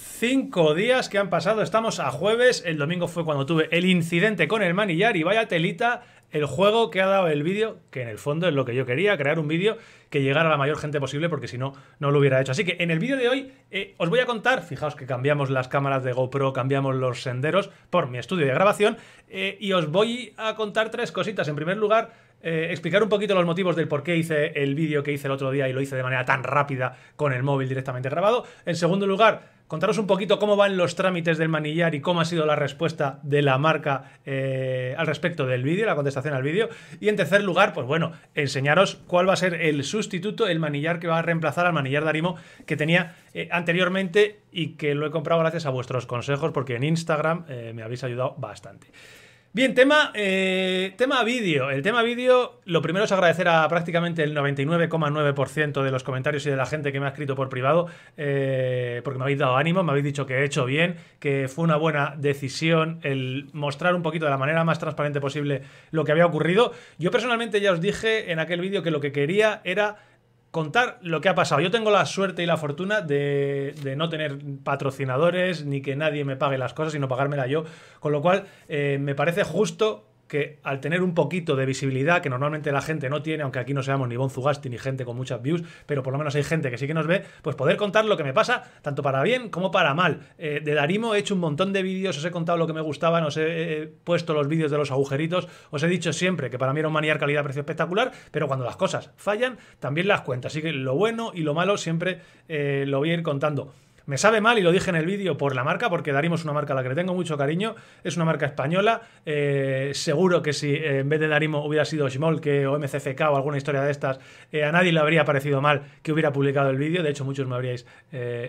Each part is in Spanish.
Cinco días que han pasado, estamos a jueves, el domingo fue cuando tuve el incidente con el manillar y vaya telita el juego que ha dado el vídeo, que en el fondo es lo que yo quería, crear un vídeo que llegara a la mayor gente posible, porque si no, no lo hubiera hecho. Así que en el vídeo de hoy eh, os voy a contar, fijaos que cambiamos las cámaras de GoPro, cambiamos los senderos por mi estudio de grabación, eh, y os voy a contar tres cositas. En primer lugar, eh, explicar un poquito los motivos del por qué hice el vídeo que hice el otro día y lo hice de manera tan rápida con el móvil directamente grabado. En segundo lugar, contaros un poquito cómo van los trámites del manillar y cómo ha sido la respuesta de la marca eh, al respecto del vídeo, la contestación al vídeo. Y en tercer lugar, pues bueno, enseñaros cuál va a ser el sustituto, el manillar que va a reemplazar al manillar de que tenía eh, anteriormente y que lo he comprado gracias a vuestros consejos porque en Instagram me habéis ayudado bastante. Bien, tema, eh, tema vídeo. El tema vídeo, lo primero es agradecer a prácticamente el 99,9% de los comentarios y de la gente que me ha escrito por privado, eh, porque me habéis dado ánimo, me habéis dicho que he hecho bien, que fue una buena decisión el mostrar un poquito de la manera más transparente posible lo que había ocurrido. Yo personalmente ya os dije en aquel vídeo que lo que quería era contar lo que ha pasado. Yo tengo la suerte y la fortuna de, de, no tener patrocinadores ni que nadie me pague las cosas, sino pagármela yo. Con lo cual, eh, me parece justo que al tener un poquito de visibilidad, que normalmente la gente no tiene, aunque aquí no seamos ni Bonzugasti ni gente con muchas views, pero por lo menos hay gente que sí que nos ve, pues poder contar lo que me pasa, tanto para bien como para mal. Eh, de Darimo he hecho un montón de vídeos, os he contado lo que me gustaba, os he, puesto los vídeos de los agujeritos, os he dicho siempre que para mí era un maniar calidad-precio espectacular, pero cuando las cosas fallan, también las cuento. Así que lo bueno y lo malo siempre eh, lo voy a ir contando. Me sabe mal, y lo dije en el vídeo, por la marca, porque Darimo es una marca a la que le tengo mucho cariño, es una marca española. Eh, seguro que si eh, en vez de Darimo hubiera sido Schmolke o MCFK o alguna historia de estas, eh, a nadie le habría parecido mal que hubiera publicado el vídeo. De hecho, muchos me habríais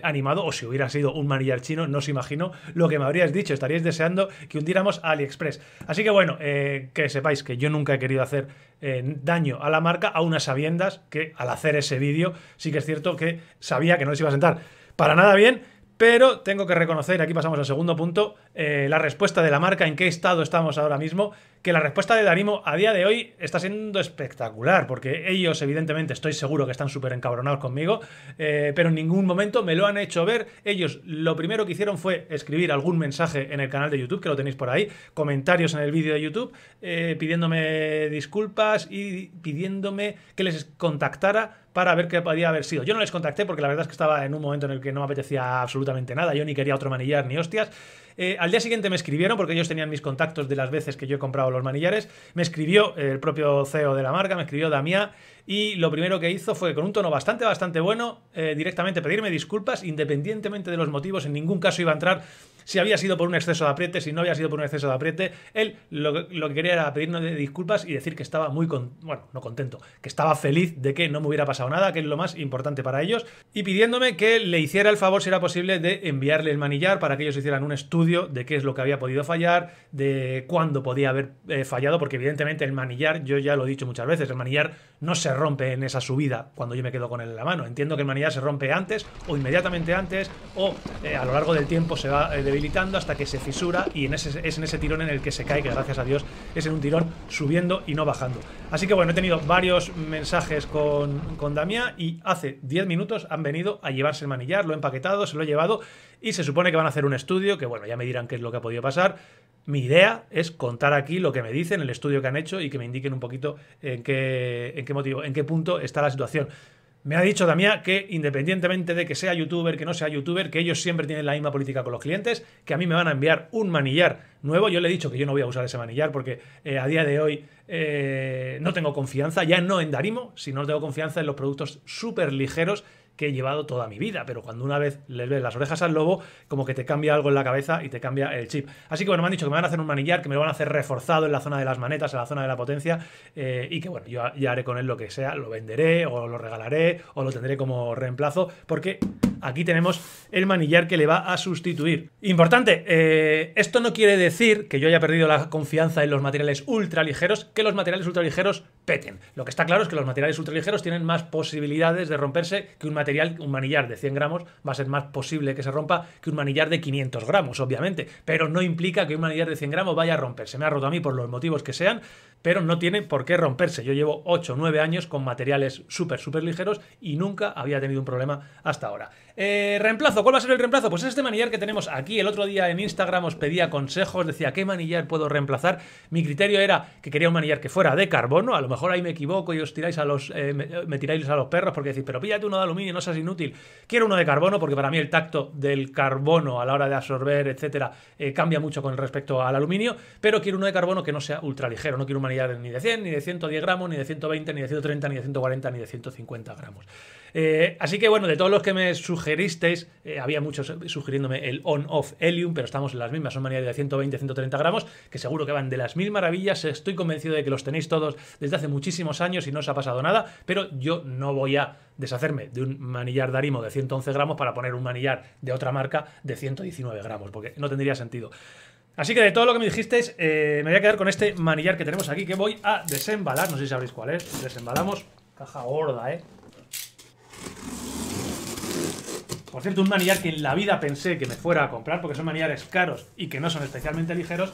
animado, o si hubiera sido un manillar chino, no os imagino lo que me habríais dicho. Estaríais deseando que hundiéramos AliExpress. Así que bueno, que sepáis que yo nunca he querido hacer daño a la marca, a unas sabiendas que al hacer ese vídeo, sí que es cierto que sabía que no les iba a sentar para nada bien, pero tengo que reconocer, aquí pasamos al segundo punto, eh, la respuesta de la marca, en qué estado estamos ahora mismo, que la respuesta de Darimo a día de hoy está siendo espectacular, porque ellos evidentemente estoy seguro que están súper encabronados conmigo, eh, pero en ningún momento me lo han hecho ver. Ellos lo primero que hicieron fue escribir algún mensaje en el canal de YouTube, que lo tenéis por ahí, comentarios en el vídeo de YouTube, eh, pidiéndome disculpas y pidiéndome que les contactara para ver qué podía haber sido. Yo no les contacté porque la verdad es que estaba en un momento en el que no me apetecía absolutamente nada, yo ni quería otro manillar ni hostias. Eh, al día siguiente me escribieron, porque ellos tenían mis contactos de las veces que yo he comprado los manillares, me escribió el propio CEO de la marca, me escribió Damia y lo primero que hizo fue con un tono bastante, bastante bueno, eh, directamente pedirme disculpas, independientemente de los motivos, en ningún caso iba a entrar si había sido por un exceso de apriete, si no había sido por un exceso de apriete. Él lo, que quería era pedirnos disculpas y decir que estaba muy, con, bueno, no contento, que estaba feliz de que no me hubiera pasado nada, que es lo más importante para ellos, y pidiéndome que le hiciera el favor, si era posible, de enviarle el manillar para que ellos hicieran un estudio de qué es lo que había podido fallar, de cuándo podía haber eh, fallado, porque evidentemente el manillar, yo ya lo he dicho muchas veces, el manillar no se rompe en esa subida cuando yo me quedo con él en la mano. Entiendo que el manillar se rompe antes o inmediatamente antes o eh, a lo largo del tiempo se va... Eh, habilitando hasta que se fisura y en ese, es en ese tirón en el que se cae, que gracias a Dios es en un tirón subiendo y no bajando. Así que bueno, he tenido varios mensajes con, con y hace 10 minutos han venido a llevarse el manillar, lo he empaquetado, se lo he llevado y se supone que van a hacer un estudio, que bueno, ya me dirán qué es lo que ha podido pasar. Mi idea es contar aquí lo que me dicen, el estudio que han hecho y que me indiquen un poquito en qué, en qué motivo, en qué punto está la situación. Me ha dicho Damián que independientemente de que sea youtuber, que no sea youtuber, que ellos siempre tienen la misma política con los clientes, que a mí me van a enviar un manillar nuevo. Yo le he dicho que yo no voy a usar ese manillar porque eh, a día de hoy eh, no tengo confianza, ya no en Darimo, sino tengo confianza en los productos súper ligeros que he llevado toda mi vida, pero cuando una vez le ves las orejas al lobo, como que te cambia algo en la cabeza y te cambia el chip. Así que bueno, me han dicho que me van a hacer un manillar, que me lo van a hacer reforzado en la zona de las manetas, en la zona de la potencia, eh, y que bueno, yo ya haré con él lo que sea, lo venderé o lo regalaré o lo tendré como reemplazo, porque Aquí tenemos el manillar que le va a sustituir. Importante, eh, esto no quiere decir que yo haya perdido la confianza en los materiales ultraligeros, que los materiales ultraligeros peten. Lo que está claro es que los materiales ultraligeros tienen más posibilidades de romperse que un material, un manillar de 100 gramos va a ser más posible que se rompa que un manillar de 500 gramos, obviamente. Pero no implica que un manillar de 100 gramos vaya a romperse. me ha roto a mí por los motivos que sean pero no tiene por qué romperse. Yo llevo 8 o 9 años con materiales súper, súper ligeros y nunca había tenido un problema hasta ahora. Eh, reemplazo, ¿cuál va a ser el reemplazo? Pues es este manillar que tenemos aquí. El otro día en Instagram os pedía consejos, decía qué manillar puedo reemplazar. Mi criterio era que quería un manillar que fuera de carbono, a lo mejor ahí me equivoco y os tiráis a los, eh, me, tiráis a los perros porque decís, pero píllate uno de aluminio, no seas inútil. Quiero uno de carbono porque para mí el tacto del carbono a la hora de absorber, etcétera, eh, cambia mucho con respecto al aluminio, pero quiero uno de carbono que no sea ultra ligero, no quiero un manillar ni de 100, ni de 110 gramos, ni de 120, ni de 130, ni de 140, ni de 150 gramos. Eh, así que bueno, de todos los que me sugeristeis, eh, había muchos sugiriéndome el on-off helium, pero estamos en las mismas, son manillas de 120, 130 gramos, que seguro que van de las mil maravillas, estoy convencido de que los tenéis todos desde hace muchísimos años y no os ha pasado nada, pero yo no voy a deshacerme de un manillar Darimo de 111 gramos para poner un manillar de otra marca de 119 gramos, porque no tendría sentido. Así que de todo lo que me dijisteis, eh, me voy a quedar con este manillar que tenemos aquí, que voy a desembalar. No sé si sabréis cuál es. Desembalamos. Caja gorda, ¿eh? Por cierto, un manillar que en la vida pensé que me fuera a comprar, porque son manillares caros y que no son especialmente ligeros.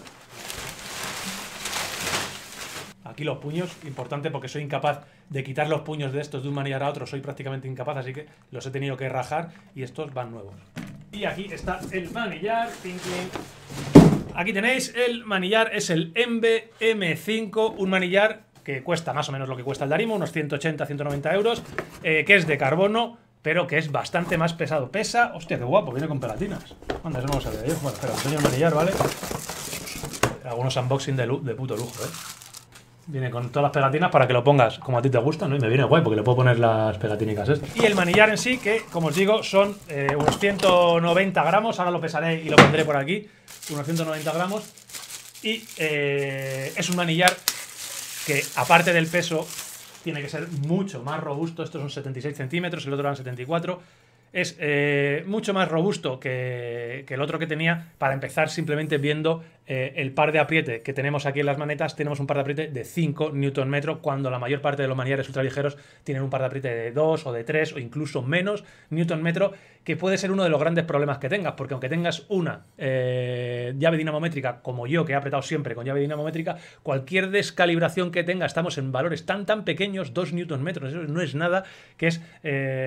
Aquí los puños, importante porque soy incapaz de quitar los puños de estos de un manillar a otro, soy prácticamente incapaz, así que los he tenido que rajar y estos van nuevos. Y aquí está el manillar, aquí tenéis el manillar, es el mbm 5 un manillar que cuesta más o menos lo que cuesta el Darimo, unos 180-190 euros, eh, que es de carbono, pero que es bastante más pesado. Pesa, hostia, qué guapo, viene con pelatinas. Anda, eso no lo sabía yo. Bueno, espera, enseño el manillar, ¿vale? Algunos unboxing de, de puto lujo, ¿eh? Viene con todas las pelatinas para que lo pongas como a ti te gusta, ¿no? Y me viene guay porque le puedo poner las pegatinicas estas. Y el manillar en sí, que, como os digo, son eh, unos 190 gramos. Ahora lo pesaré y lo pondré por aquí unos 190 gramos. Y eh, es un manillar que, aparte del peso, tiene que ser mucho más robusto. Estos son 76 centímetros, el otro eran 74 es eh, mucho más robusto que, el otro que tenía. Para empezar, simplemente viendo eh, el par de apriete que tenemos aquí en las manetas, tenemos un par de apriete de 5 Nm, cuando la mayor parte de los manillares ultraligeros tienen un par de apriete de 2 o de 3 o incluso menos Nm, que puede ser uno de los grandes problemas que tengas, porque aunque tengas una eh, llave dinamométrica, como yo, que he apretado siempre con llave dinamométrica, cualquier descalibración que tenga, estamos en valores tan tan pequeños, 2 Nm, eso no es nada que es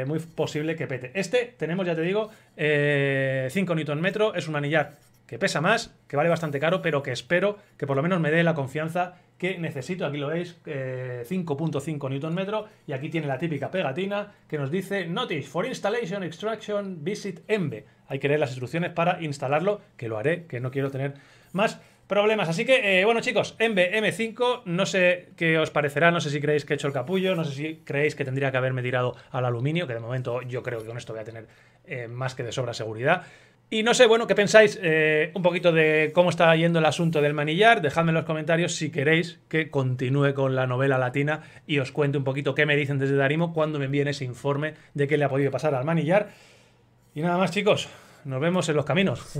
muy posible que pete. Este este tenemos, ya te digo, 5 eh, Nm, es un anillar que pesa más, que vale bastante caro, pero que espero que por lo menos me dé la confianza que necesito. Aquí lo veis, 5.5 eh, Nm, y aquí tiene la típica pegatina que nos dice Notice for installation, extraction, visit env. Hay que leer las instrucciones para instalarlo, que lo haré, que no quiero tener más problemas. Así que, eh, bueno, chicos, m 5 no sé qué os parecerá, no sé si creéis que he hecho el capullo, no sé si creéis que tendría que haberme tirado al aluminio, que de momento yo creo que con esto voy a tener eh, más que de sobra seguridad. Y no sé, bueno, ¿qué pensáis eh, un poquito de cómo está yendo el asunto del manillar? Dejadme en los comentarios si queréis que continúe con la novela latina y os cuente un poquito qué me dicen desde Darimo cuando me envíen ese informe de qué le ha podido pasar al manillar. Y nada más, chicos, nos vemos en los caminos.